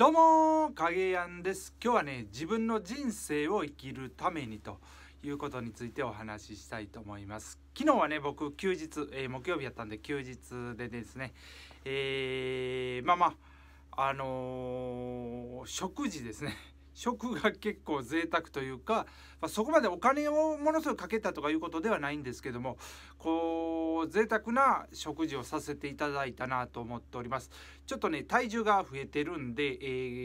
どうも影やんです今日はね自分の人生を生きるためにということについてお話ししたいと思います昨日はね僕休日、えー、木曜日やったんで休日でですねえー、まあまああのー、食事ですね食が結構贅沢というか、まあ、そこまでお金をものすごくかけたとかいうことではないんですけどもこう贅沢な食事をさせていただいたなと思っておりますちょっとね体重が増えてるんで、え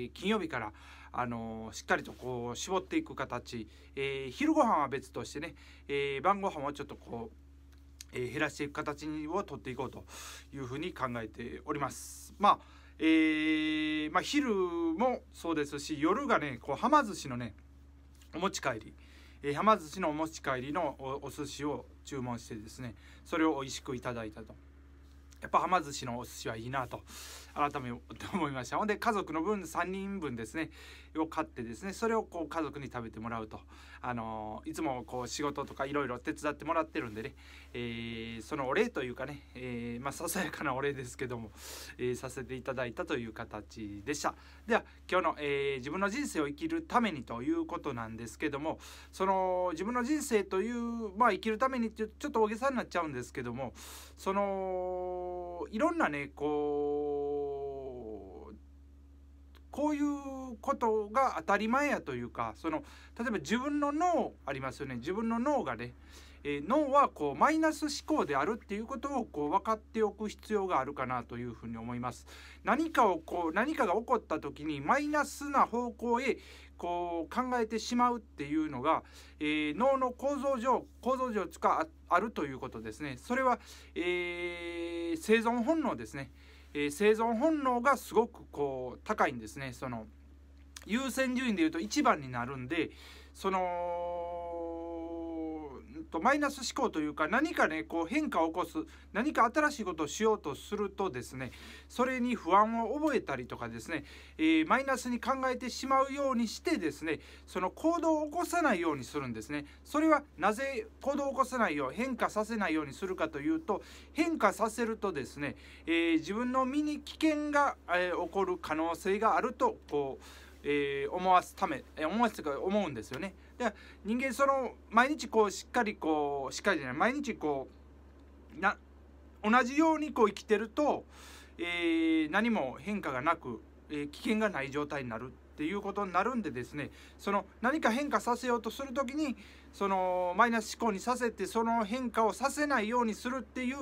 ー、金曜日からあのしっかりとこう絞っていく形、えー、昼ご飯は別としてね、えー、晩ご飯はちょっとこうえ減らしていく形をとっていこうというふに考えております。まあえー、まあ、昼もそうですし夜がねこうはま寿司のねお持ち帰り、えー、はま寿司のお持ち帰りのおお寿司を注文してですねそれを美味しくいただいたとやっぱはま寿司のお寿司はいいなと改め思いましたほんで家族の分3人分ですねを買ってですねそれをこう家族に食べてもらうとあのいつもこう仕事とかいろいろ手伝ってもらってるんでね、えー、そのお礼というかね、えー、まあ、ささやかなお礼ですけども、えー、させていただいたという形でしたでは今日の、え自分の人生を生きるためにということなんですけどもその自分の人生というまあ生きるためにってちょっと大げさになっちゃうんですけどもそのいろんなねこうこういうことが当たり前やというかその例えば自分の脳ありますよね自分の脳がね、えー、脳はこうマイナス思考であるっていうことをこう分かっておく必要があるかなというふうに思います。何かをこう何かが起こった時にマイナスな方向へこう考えてしまうっていうのが、えー、脳の構造上構造上つかあるということですね。それは、えー、生存本能ですね。えー、生存本能がすごくこう高いんですねその優先順位でいうと1番になるんでそのとマイナス思考というか何かねこう変化を起こす何か新しいことをしようとするとですねそれに不安を覚えたりとかですね、えー、マイナスに考えてしまうようにしてですねその行動を起こさないようにするんですねそれはなぜ行動を起こさないよう変化させないようにするかというと変化させるとですね、えー、自分の身に危険が、えー、起こる可能性があるとこう、え思わすため思わすとか思うんですよね。で人間その毎日こうしっかりこうしっかりじゃない毎日こうな同じようにこう生きてると、えー、何も変化がなく、えー、危険がない状態になるっていうことになるんでですねその何か変化させようとする時にそのマイナス思考にさせてその変化をさせないようにするっていう、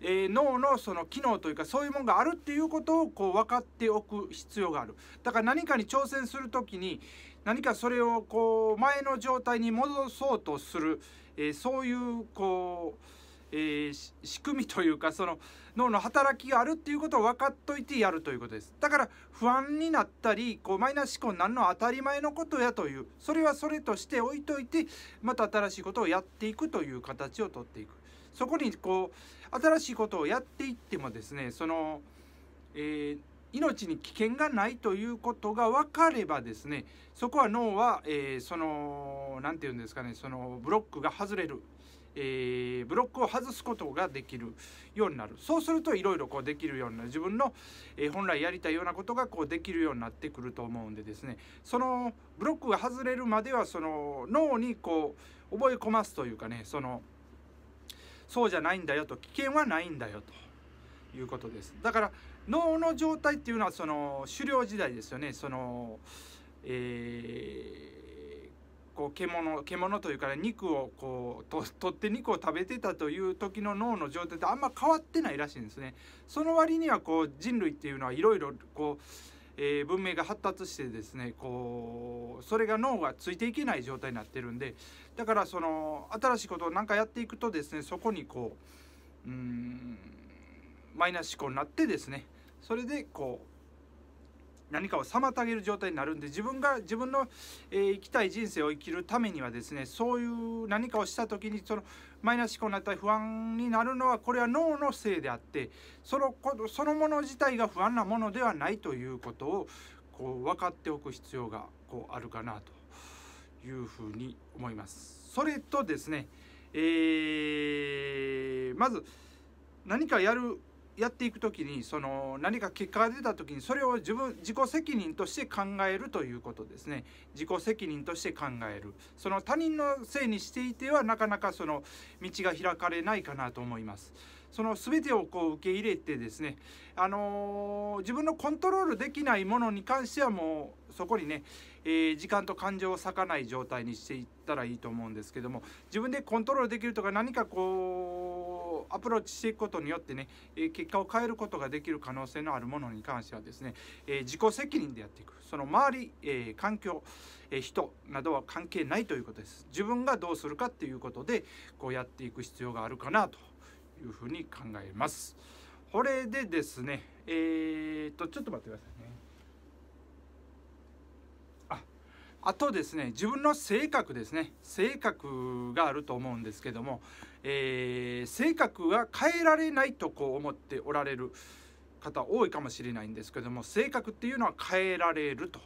えー、脳のその機能というかそういうものがあるっていうことをこう分かっておく必要がある。だから何かに挑戦する時に何かそれをこう前の状態に戻そうとする、えー、そういうこう、えー、仕組みというかその脳の働きがあるっていうことを分かっといてやるということですだから不安になったりこうマイナス思考になるのは当たり前のことやというそれはそれとして置いといてまた新しいことをやっていくという形をとっていくそこにこう新しいことをやっていってもですねその、えー命に危険がないということが分かればですねそこは脳は、えー、その何て言うんですかねそのブロックが外れる、えー、ブロックを外すことができるようになるそうするといろいろこうできるようになる自分の、えー、本来やりたいようなことがこうできるようになってくると思うんでですねそのブロックが外れるまではその脳にこう覚え込ますというかねそのそうじゃないんだよと危険はないんだよということです。だから脳の状態っていうのはその狩猟時代ですよねそのえー、こう獣獣というか肉をこうと取って肉を食べてたという時の脳の状態ってあんま変わってないらしいんですね。その割にはこう人類っていうのはいろいろこう、えー、文明が発達してですねこうそれが脳がついていけない状態になってるんでだからその新しいことを何かやっていくとですねそこにこううんマイナス思考になってですねそれでこう何かを妨げる状態になるんで自分が自分の、えー、生きたい人生を生きるためにはですねそういう何かをした時にそのマイナス思考になったり不安になるのはこれは脳のせいであってそのそのもの自体が不安なものではないということをこう分かっておく必要がこうあるかなというふうに思います。それとですね、えー、まず何かやるやっていく時にその何か結果が出た時にそれを自分自己責任として考えるということですね自己責任として考えるその他人のせいにしていてはなかなかその道が開かれないかなと思いますその全てをこう受け入れてですねあのー、自分のコントロールできないものに関してはもうそこにね、えー、時間と感情を割かない状態にしていったらいいと思うんですけども自分でコントロールできるとか何かこうアプローチしていくことによってね、え結果を変えることができる可能性のあるものに関してはですね、え自己責任でやっていくその周り、え環境、え人などは関係ないということです自分がどうするかっていうことでこうやっていく必要があるかなというふうに考えますこれでですねえー、っとちょっと待ってくださいねあとですね自分の性格ですね性格があると思うんですけども、えー、性格が変えられないとこう思っておられる方多いかもしれないんですけども性格っていうのは変えられると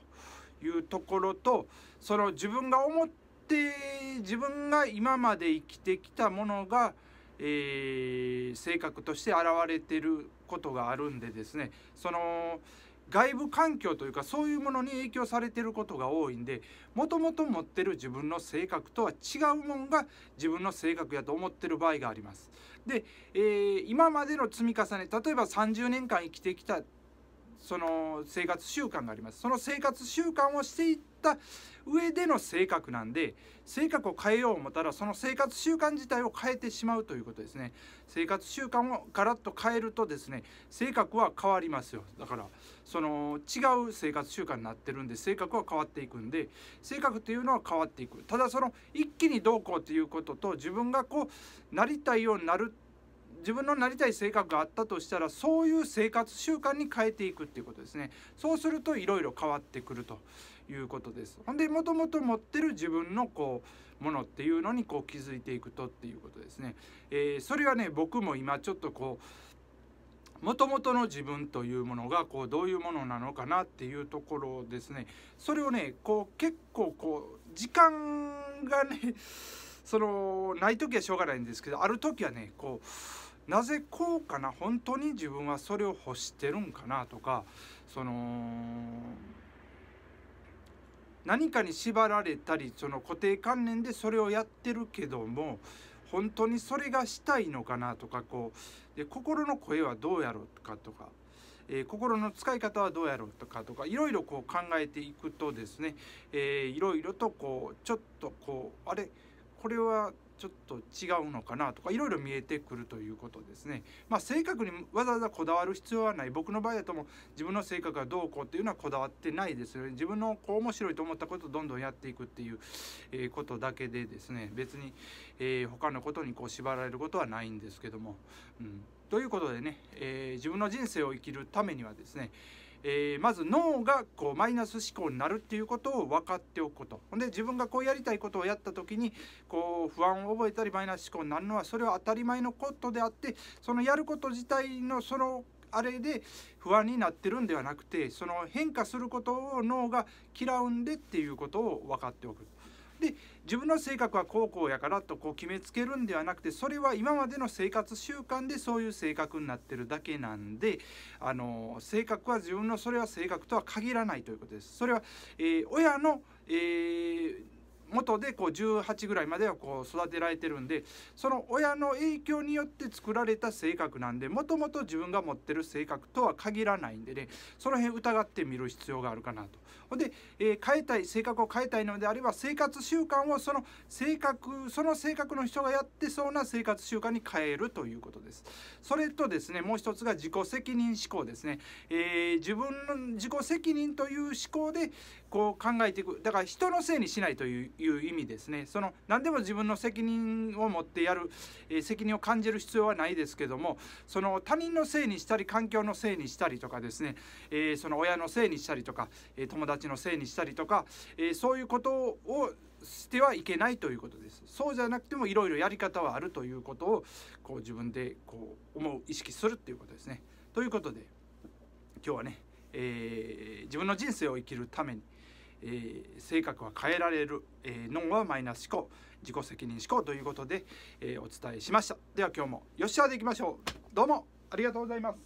いうところとその自分が思って自分が今まで生きてきたものが、えー、性格として現れてることがあるんでですねその外部環境というかそういうものに影響されてることが多いんでもともと持ってる自分の性格とは違うもんが自分の性格やと思ってる場合があります。で、えー、今までの積み重ね例えば30年間生きてきたその生活習慣がありますその生活習慣をしていった上での性格なんで性格を変えよう思ったらその生活習慣自体を変えてしまうということですね生活習慣をガラッと変えるとですね性格は変わりますよだからその違う生活習慣になってるんで性格は変わっていくんで性格というのは変わっていくただその一気にどうこうということと自分がこうなりたいようになるって自分のなりたい性格があったとしたらそういう生活習慣に変えていくっていうことですねそうするといろいろ変わってくるということですほんでもともと持ってる自分のこうものっていうのにこう気づいていくとっていうことですね、えー、それはね僕も今ちょっとこうもともとの自分というものがこうどういうものなのかなっていうところですねそれをねこう結構こう時間がねそのない時はしょうがないんですけどある時はねこうなぜこうかな本当に自分はそれを欲してるんかなとかその何かに縛られたりその固定観念でそれをやってるけども本当にそれがしたいのかなとかこうで心の声はどうやろうかとか、えー、心の使い方はどうやろうとかとかいろいろこう考えていくとですね、えいろいろとこうちょっとこうあれこれはちょっと違うのかなとかいろいろ見えてくるということですね。まあ、性格にわざわざこだわる必要はない僕の場合だとも自分の性格がどうこうっていうのはこだわってないですよね自分のこう面白いと思ったことをどんどんやっていくっていう、えことだけでですね別に、えー、他のことにこう縛られることはないんですけども。うん、ということでね、えー、自分の人生を生きるためにはですねえー、まず脳がこうマイナス思考になるっていうことを分かっておくことほんで自分がこうやりたいことをやった時にこう不安を覚えたりマイナス思考になるのはそれは当たり前のことであってそのやること自体のそのあれで不安になってるんではなくてその変化することを脳が嫌うんでっていうことを分かっておく。で自分の性格はこうこうやからとこう決めつけるんではなくてそれは今までの生活習慣でそういう性格になってるだけなんであの性格は自分のそれは性格とは限らないということです。それは、えー、親の、えー元でこう18ぐらいまではこう育てられてるんでその親の影響によって作られた性格なんでもともと自分が持ってる性格とは限らないんでねその辺疑ってみる必要があるかなと。ほんで、えー、変えたい性格を変えたいのであれば生活習慣をその性格その性格の人がやってそうな生活習慣に変えるということです。それとですねもう一つが自己責任思考ですね。えー、自分の自己責任という思考でこう考えていくだから人のせいにしないという意味ですねその何でも自分の責任を持ってやる、え責任を感じる必要はないですけどもその他人のせいにしたり環境のせいにしたりとかですね、えその親のせいにしたりとか、え友達のせいにしたりとか、えそういうことをしてはいけないということですそうじゃなくてもいろいろやり方はあるということをこう自分でこう思う意識するっていうことですね。ということで今日はね、えー、自分の人生を生きるためにえー、性格は変えられる、えー、ノンはマイナス思考自己責任思考ということで、えー、お伝えしましたでは今日もよっしゃでいきましょうどうもありがとうございます